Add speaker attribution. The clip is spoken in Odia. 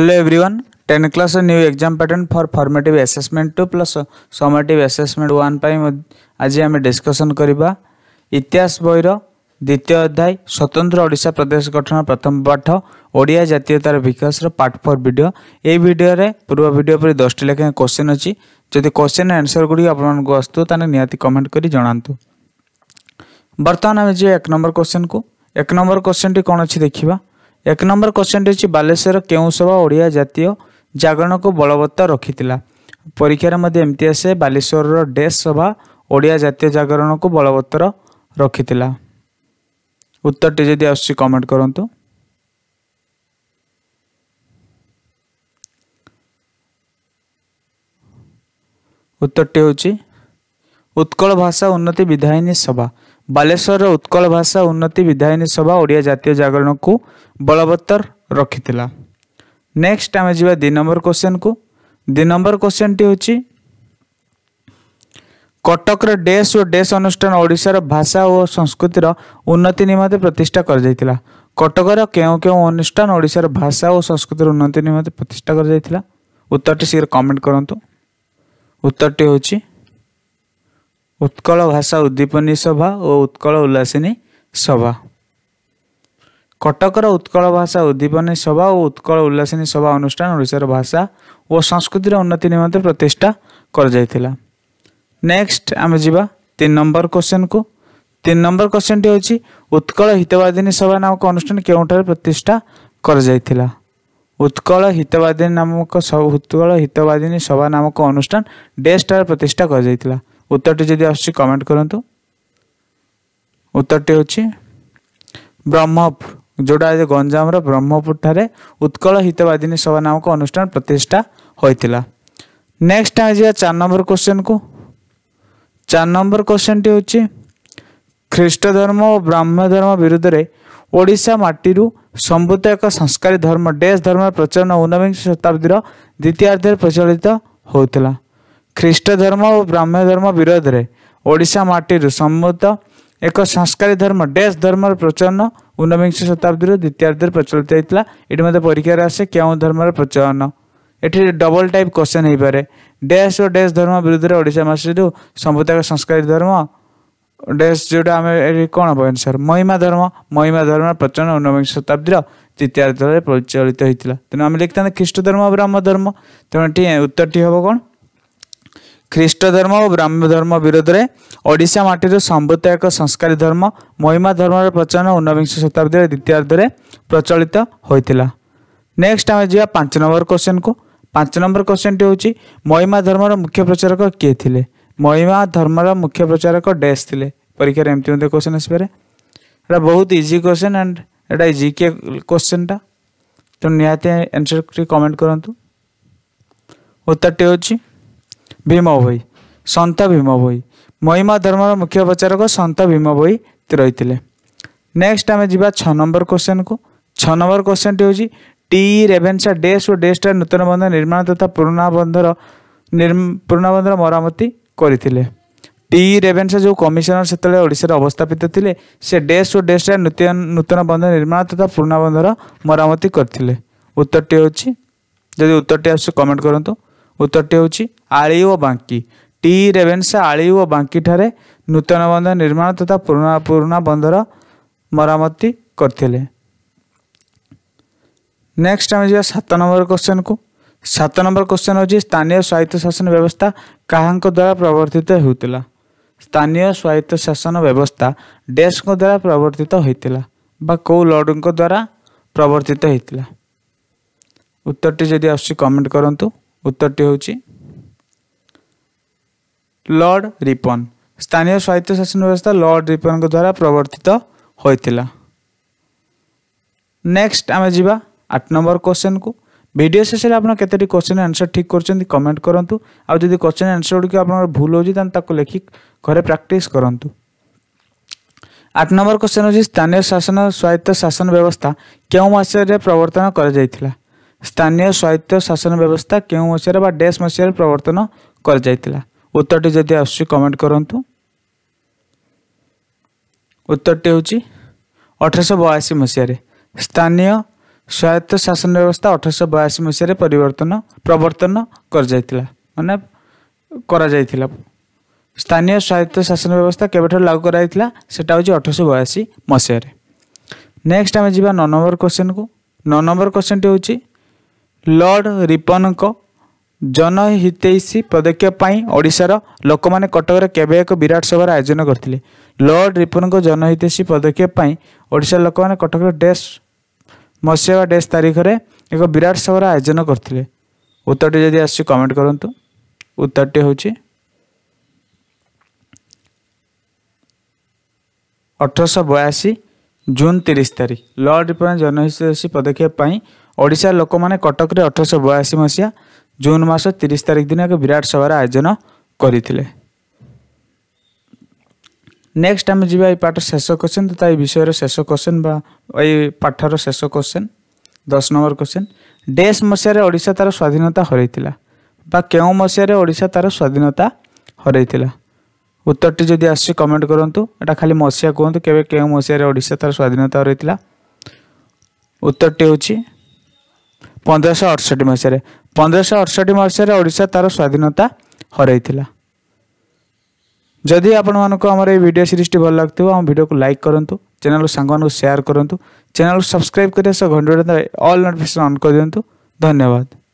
Speaker 1: hello everyone 10 class a new exam pattern for formative assessment 2 plus summative assessment 1 ପାଇଁ ଆଜି ଆମେ ଡିସ୍କସନ୍ କରିବା ଇତିହାସ ବହିର ଦ୍ୱିତୀୟ ଅଧ୍ୟାୟ ସ୍ୱତନ୍ତ୍ର ଓଡ଼ିଶା ପ୍ରଦେଶ ଗଠନ ପ୍ରଥମ ପାଠ ଓଡ଼ିଆ ଜାତୀୟତାର ବିକାଶର ପାର୍ଟ ଫୋର୍ ଭିଡ଼ିଓ ଏହି ଭିଡ଼ିଓରେ ପୂର୍ବ ଭିଡ଼ିଓ ପରି ଦଶଟି ଲେଖାଏଁ କୋଶ୍ଚିନ୍ ଅଛି ଯଦି କୋଶ୍ଚିନ୍ ଆନ୍ସର୍ ଗୁଡ଼ିକ ଆପଣମାନଙ୍କୁ ଆସୁଥିବ ତାହେଲେ ନିହାତି କମେଣ୍ଟ କରି ଜଣାନ୍ତୁ ବର୍ତ୍ତମାନ ଆମେ ଯିବା ଏକ ନମ୍ବର କୋଶ୍ଚିନ୍କୁ ଏକ ନମ୍ବର କୋଶ୍ଚିନ୍ଟି କ'ଣ ଅଛି ଦେଖିବା ଏକ ନମ୍ବର କ୍ୱେଶ୍ଚନ୍ ରହିଛି ବାଲେଶ୍ୱର କେଉଁ ସଭା ଓଡ଼ିଆ ଜାତୀୟ ଜାଗରଣକୁ ବଳବତ୍ତର ରଖିଥିଲା ପରୀକ୍ଷାରେ ମଧ୍ୟ ଏମିତି ଆସେ ବାଲେଶ୍ୱରର ଡେସ୍ ସଭା ଓଡ଼ିଆ ଜାତୀୟ ଜାଗରଣକୁ ବଳବତ୍ତର ରଖିଥିଲା ଉତ୍ତରଟି ଯଦି ଆସୁଛି କମେଣ୍ଟ କରନ୍ତୁ ଉତ୍ତରଟି ହେଉଛି ଉତ୍କଳ ଭାଷା ଉନ୍ନତି ବିଧାୟିନୀ ସଭା ବାଲେଶ୍ୱରର ଉତ୍କଳ ଭାଷା ଉନ୍ନତି ବିଧାୟିନୀ ସଭା ଓଡ଼ିଆ ଜାତୀୟ ଜାଗରଣକୁ ବଳବତ୍ତର ରଖିଥିଲା ନେକ୍ସଟ ଆମେ ଯିବା ଦୁଇ ନମ୍ବର କୋଶ୍ଚିନ୍କୁ ଦୁଇ ନମ୍ବର କୋଶ୍ଚିନ୍ଟି ହେଉଛି କଟକର ଡେସ୍ ଓ ଡେସ୍ ଅନୁଷ୍ଠାନ ଓଡ଼ିଶାର ଭାଷା ଓ ସଂସ୍କୃତିର ଉନ୍ନତି ନିମନ୍ତେ ପ୍ରତିଷ୍ଠା କରାଯାଇଥିଲା କଟକର କେଉଁ କେଉଁ ଅନୁଷ୍ଠାନ ଓଡ଼ିଶାର ଭାଷା ଓ ସଂସ୍କୃତିର ଉନ୍ନତି ନିମନ୍ତେ ପ୍ରତିଷ୍ଠା କରାଯାଇଥିଲା ଉତ୍ତରଟି ଶୀଘ୍ର କମେଣ୍ଟ କରନ୍ତୁ ଉତ୍ତରଟି ହେଉଛି ଉତ୍କଳ ଭାଷା ଉଦ୍ଦୀପନୀ ସଭା ଓ ଉତ୍କଳ ଉଲ୍ଲାସିନୀ ସଭା କଟକର ଉତ୍କଳ ଭାଷା ଉଦ୍ଦୀପନୀ ସଭା ଓ ଉତ୍କଳ ଉଲ୍ଲାସିନୀ ସଭା ଅନୁଷ୍ଠାନ ଓଡ଼ିଶାର ଭାଷା ଓ ସଂସ୍କୃତିର ଉନ୍ନତି ନିମନ୍ତେ ପ୍ରତିଷ୍ଠା କରାଯାଇଥିଲା ନେକ୍ସଟ ଆମେ ଯିବା ତିନି ନମ୍ବର କୋଶ୍ଚିନ୍କୁ ତିନି ନମ୍ବର କୋଶ୍ଚିନ୍ଟି ହେଉଛି ଉତ୍କଳ ହିତବାଦିନୀ ସଭା ନାମକ ଅନୁଷ୍ଠାନ କେଉଁଠାରେ ପ୍ରତିଷ୍ଠା କରାଯାଇଥିଲା ଉତ୍କଳ ହିତବାଦିନୀ ନାମକ ଉତ୍କଳ ହିତବାଦିନୀ ସଭା ନାମକ ଅନୁଷ୍ଠାନ ଡେଷ୍ଟାରେ ପ୍ରତିଷ୍ଠା କରାଯାଇଥିଲା ଉତ୍ତରଟି ଯଦି ଆସୁଛି କମେଣ୍ଟ କରନ୍ତୁ ଉତ୍ତରଟି ହେଉଛି ବ୍ରହ୍ମପୁର ଯେଉଁଟା ଗଞ୍ଜାମର ବ୍ରହ୍ମପୁରଠାରେ ଉତ୍କଳ ହିତବାଦିନୀ ସଭା ନାମକ ଅନୁଷ୍ଠାନ ପ୍ରତିଷ୍ଠା ହୋଇଥିଲା ନେକ୍ସଟ ଆମେ ଯିବା ଚାରି ନମ୍ବର କୋଶ୍ଚିନ୍କୁ ଚାରି ନମ୍ବର କୋଶ୍ଚିନ୍ଟି ହେଉଛି ଖ୍ରୀଷ୍ଟ ଧର୍ମ ଓ ବ୍ରାହ୍ମଣ ଧର୍ମ ବିରୁଦ୍ଧରେ ଓଡ଼ିଶା ମାଟିରୁ ସମ୍ବୃତ ଏକ ସଂସ୍କାରୀ ଧର୍ମ ଡେସ୍ ଧର୍ମର ପ୍ରଚଳନ ଉନବିଂଶ ଶତାବ୍ଦୀର ଦ୍ୱିତୀୟାର୍ଦ୍ଧରେ ପ୍ରଚଳିତ ହେଉଥିଲା ଖ୍ରୀଷ୍ଟ ଧର୍ମ ଓ ବ୍ରାହ୍ମ୍ୟ ଧର୍ମ ବିରୋଧରେ ଓଡ଼ିଶା ମାଟିରୁ ସମ୍ମତ ଏକ ସଂସ୍କାରୀ ଧର୍ମ ଡ୍ୟାସ୍ ଧର୍ମର ପ୍ରଚଳନ ঊনବିଂଶ ଶତାବ୍ଦୀର ଦ୍ୱିତୀୟାର୍ଦ୍ଧରେ ପ୍ରଚଳିତ ହେଇଥିଲା ଏଠି ମଧ୍ୟ ପରୀକ୍ଷାରେ ଆସେ କେଉଁ ଧର୍ମର ପ୍ରଚଳନ ଏଠି ଡବଲ ଟାଇପ୍ କ୍ୱେଶ୍ଚନ୍ ହେଇପାରେ ଡ୍ୟାସ୍ ଓ ଡ୍ୟାସ୍ ଧର୍ମ ବିରୁଦ୍ଧରେ ଓଡ଼ିଶା ମାଟିରୁ ସମ୍ମତ ସଂସ୍କାରୀ ଧର୍ମ ଡ୍ୟାସ୍ ଯେଉଁଟା ଆମେ ଏଠି କ'ଣ ହେବ ଆନ୍ସର୍ ମହିମା ଧର୍ମ ମହିମା ଧର୍ମର ପ୍ରଚଳନ ଊନବିଂଶ ଶତାବ୍ଦୀର ଦ୍ୱିତୀୟାର୍ଦ୍ଧରେ ପ୍ରଚଳିତ ହେଇଥିଲା ତେଣୁ ଆମେ ଲେଖିଥାନ୍ତେ ଖ୍ରୀଷ୍ଟ ଧର୍ମ ବ୍ରାହ୍ମ ଧର୍ମ ତେଣୁ ଏଠି ଉତ୍ତରଟି ହେବ କ'ଣ ଖ୍ରୀଷ୍ଟଧର୍ମ ଓ ବ୍ରାହ୍ମଣ ଧର୍ମ ବିରୋଧରେ ଓଡ଼ିଶା ମାଟିରୁ ସମ୍ବୃତ ଏକ ସଂସ୍କାରୀ ଧର୍ମ ମହିମା ଧର୍ମର ପ୍ରଚଳନ ଉନବିଂଶ ଶତାବ୍ଦୀର ଦ୍ୱିତୀୟାର୍ଦ୍ଧରେ ପ୍ରଚଳିତ ହୋଇଥିଲା ନେକ୍ସଟ ଆମେ ଯିବା ପାଞ୍ଚ ନମ୍ବର କୋଶ୍ଚିନ୍କୁ ପାଞ୍ଚ ନମ୍ବର କୋଶ୍ଚିନ୍ଟି ହେଉଛି ମହିମା ଧର୍ମର ମୁଖ୍ୟ ପ୍ରଚାରକ କିଏ ଥିଲେ ମହିମା ଧର୍ମର ମୁଖ୍ୟ ପ୍ରଚାରକ ଡେସ୍ ଥିଲେ ପରୀକ୍ଷାରେ ଏମିତି ମଧ୍ୟ କୋଶ୍ଚିନ୍ ଆସିପାରେ ଏଇଟା ବହୁତ ଇଜି କୋଶ୍ଚିନ୍ ଆଣ୍ଡ ଏଇଟା ଇଜି କିଏ କୋଶ୍ଚିନ୍ଟା ତେଣୁ ନିହାତି ଆନ୍ସର୍ ଟିକେ କମେଣ୍ଟ କରନ୍ତୁ ଉତ୍ତରଟି ହେଉଛି ଭୀମ ଭୋଇ ସନ୍ଥ ଭୀମ ଭୋଇ ମହିମା ଧର୍ମର ମୁଖ୍ୟ ପ୍ରଚାରକ ସନ୍ଥ ଭୀମ ଭୋଇ ରହିଥିଲେ ନେକ୍ସଟ ଆମେ ଯିବା ଛଅ ନମ୍ବର କୋଶ୍ଚେନ୍କୁ ଛଅ ନମ୍ବର କୋଶ୍ଚେନ୍ଟି ହେଉଛି ଟି ରେଭେନ୍ସା ଡେସ୍ ଓ ଡେସ୍ଟାର ନୂତନ ବନ୍ଧ ନିର୍ମାଣ ତଥା ପୁରୁଣା ବନ୍ଧର ପୁରୁଣା ବନ୍ଧର ମରାମତି କରିଥିଲେ ଟି ରେଭେନ୍ସା ଯେଉଁ କମିଶନର ସେତେବେଳେ ଓଡ଼ିଶାରେ ଅବସ୍ଥାପିତ ଥିଲେ ସେ ଡେସ୍ ଓ ଡେସ୍ଟାର ନୂତନ ନୂତନ ବନ୍ଧ ନିର୍ମାଣ ତଥା ପୁରୁଣା ବନ୍ଧର ମରାମତି କରିଥିଲେ ଉତ୍ତରଟି ହେଉଛି ଯଦି ଉତ୍ତରଟି ଆସୁଛି କମେଣ୍ଟ କରନ୍ତୁ ଉତ୍ତରଟି ହେଉଛି ଆଳି ଓ ବାଙ୍କି ଟି ରେଭେନ୍ସ ଆଳି ଓ ବାଙ୍କିଠାରେ ନୂତନ ବନ୍ଦର ନିର୍ମାଣ ତଥା ପୁରୁଣା ପୁରୁଣା ବନ୍ଦର ମରାମତି କରିଥିଲେ ନେକ୍ସଟ ଆମେ ଯିବା ସାତ ନମ୍ବର କୋଶ୍ଚେନକୁ ସାତ ନମ୍ବର କୋଶ୍ଚେନ୍ ହେଉଛି ସ୍ଥାନୀୟ ସ୍ୱାୟତ୍ତ ଶାସନ ବ୍ୟବସ୍ଥା କାହାଙ୍କ ଦ୍ୱାରା ପ୍ରବର୍ତ୍ତିତ ହେଉଥିଲା ସ୍ଥାନୀୟ ସ୍ୱାୟତ୍ତ ଶାସନ ବ୍ୟବସ୍ଥା ଡେସ୍କଙ୍କ ଦ୍ୱାରା ପ୍ରବର୍ତ୍ତିତ ହୋଇଥିଲା ବା କେଉଁ ଲର୍ଡ଼ଙ୍କ ଦ୍ୱାରା ପ୍ରବର୍ତ୍ତିତ ହୋଇଥିଲା ଉତ୍ତରଟି ଯଦି ଆସୁଛି କମେଣ୍ଟ କରନ୍ତୁ ଉତ୍ତରଟି ହେଉଛି লর্ড রিপন ସ୍ଥାନୀୟ ସ୍ୱାୟତ୍ତଶାସନ ବ୍ୟବସ୍ଥା ଲର୍ଡ଼ ରିପନଙ୍କ ଦ୍ୱାରା ପ୍ରବର୍ତ୍ତିତ ହୋଇଥିଲା ନେକ୍ସଟ ଆମେ ଯିବା ଆଠ ନମ୍ବର କୋଶ୍ଚିନ୍କୁ ଭିଡ଼ିଓ ଶେଷରେ ଆପଣ କେତୋଟି କୋଶ୍ଚିନ୍ ଆନ୍ସର୍ ଠିକ୍ କରୁଛନ୍ତି କମେଣ୍ଟ କରନ୍ତୁ ଆଉ ଯଦି କୋଶ୍ଚିନ୍ ଆନ୍ସର୍ ଗୁଡ଼ିକ ଆପଣଙ୍କର ଭୁଲ ହେଉଛି ତାହେଲେ ତାକୁ ଲେଖି ଘରେ ପ୍ରାକ୍ଟିସ୍ କରନ୍ତୁ ଆଠ ନମ୍ବର କୋଶ୍ଚିନ୍ ହେଉଛି ସ୍ଥାନୀୟ ଶାସନ ସ୍ୱାୟତ୍ତ ଶାସନ ବ୍ୟବସ୍ଥା କେଉଁ ମାସରେ ପ୍ରବର୍ତ୍ତନ କରାଯାଇଥିଲା ସ୍ଥାନୀୟ ସ୍ୱାୟତ୍ତ ଶାସନ ବ୍ୟବସ୍ଥା କେଉଁ ମସିହାରେ ବା ଡେସ୍ ମସିହାରେ ପ୍ରବର୍ତ୍ତନ କରାଯାଇଥିଲା ଉତ୍ତରଟି ଯଦି ଆସୁଛି କମେଣ୍ଟ କରନ୍ତୁ ଉତ୍ତରଟି ହେଉଛି ଅଠରଶହ ବୟାଅଶୀ ମସିହାରେ ସ୍ଥାନୀୟ ସ୍ୱାୟତ୍ତ ଶାସନ ବ୍ୟବସ୍ଥା ଅଠରଶହ ବୟାଅଶୀ ମସିହାରେ ପରିବର୍ତ୍ତନ ପ୍ରବର୍ତ୍ତନ କରାଯାଇଥିଲା ମାନେ କରାଯାଇଥିଲା ସ୍ଥାନୀୟ ସ୍ୱାୟତ୍ତ ଶାସନ ବ୍ୟବସ୍ଥା କେବେଠାରୁ ଲାଗୁ କରାଯାଇଥିଲା ସେଟା ହେଉଛି ଅଠରଶହ ବୟାଅଶୀ ମସିହାରେ ନେକ୍ସଟ ଆମେ ଯିବା ନଅ ନମ୍ବର କୋଶ୍ଚିନ୍କୁ ନଅ ନମ୍ବର କୋଶ୍ଚିନ୍ଟି ହେଉଛି ଲର୍ଡ଼ ରିପନଙ୍କ ଜନହିତୈଷୀ ପଦକ୍ଷେପ ପାଇଁ ଓଡ଼ିଶାର ଲୋକମାନେ କଟକର କେବେ ଏକ ବିରାଟ ସଭାର ଆୟୋଜନ କରିଥିଲେ ଲର୍ଡ ରିପୁନଙ୍କ ଜନହିତୈଷୀ ପଦକ୍ଷେପ ପାଇଁ ଓଡ଼ିଶାର ଲୋକମାନେ କଟକର ଡେସ୍ ମହୋତ୍ସବ ଡେସ୍ ତାରିଖରେ ଏକ ବିରାଟ ସଭାର ଆୟୋଜନ କରିଥିଲେ ଉତ୍ତରଟି ଯଦି ଆସୁଛି କମେଣ୍ଟ କରନ୍ତୁ ଉତ୍ତରଟି ହେଉଛି ଅଠରଶହ ବୟାଅଶୀ ଜୁନ୍ ତିରିଶ ତାରିଖ ଲର୍ଡ ରିପୁନ ଜନହିତୈଷୀ ପଦକ୍ଷେପ ପାଇଁ ଓଡ଼ିଶା ଲୋକମାନେ କଟକରେ ଅଠରଶହ ବୟାଅଶୀ ମସିହା ଜୁନ୍ ମାସ ତିରିଶ ତାରିଖ ଦିନ ଏକ ବିରାଟ ସଭାର ଆୟୋଜନ କରିଥିଲେ ନେକ୍ସଟ ଆମେ ଯିବା ଏଇ ପାଠ ଶେଷ କ୍ୱେଶ୍ଚିନ୍ ତ ଏଇ ବିଷୟରେ ଶେଷ କ୍ୱେଶ୍ଚିନ୍ ବା ଏଇ ପାଠର ଶେଷ କ୍ୱେଶ୍ଚିନ୍ ଦଶ ନମ୍ବର କ୍ୱେଶ୍ଚିନ୍ ଡେସ୍ ମସିହାରେ ଓଡ଼ିଶା ତାର ସ୍ୱାଧୀନତା ହରାଇଥିଲା ବା କେଉଁ ମସିହାରେ ଓଡ଼ିଶା ତାର ସ୍ୱାଧୀନତା ହରାଇଥିଲା ଉତ୍ତରଟି ଯଦି ଆସୁଛି କମେଣ୍ଟ କରନ୍ତୁ ଏଇଟା ଖାଲି ମସିହା କୁହନ୍ତୁ କେବେ କେଉଁ ମସିହାରେ ଓଡ଼ିଶା ତାର ସ୍ୱାଧୀନତା ହରାଇଥିଲା ଉତ୍ତରଟି ହେଉଛି ପନ୍ଦରଶହ ଅଠଷଠି ମସିହାରେ ପନ୍ଦରଶହ ଅଠଷଠି ମସିହାରେ ଓଡ଼ିଶା ତାର ସ୍ୱାଧୀନତା ହରାଇଥିଲା ଯଦି ଆପଣମାନଙ୍କୁ ଆମର ଏଇ ଭିଡ଼ିଓ ସିରିଜ୍ଟି ଭଲ ଲାଗୁଥିବ ଆମ ଭିଡ଼ିଓକୁ ଲାଇକ୍ କରନ୍ତୁ ଚ୍ୟାନେଲ୍କୁ ସାଙ୍ଗମାନଙ୍କୁ ସେୟାର କରନ୍ତୁ ଚ୍ୟାନେଲ୍କୁ ସବସ୍କ୍ରାଇବ୍ କରିବା ସହ ଘଣ୍ଟେ ଅଲ୍ ନୋଟିଫିକେସନ୍ ଅନ୍ କରିଦିଅନ୍ତୁ ଧନ୍ୟବାଦ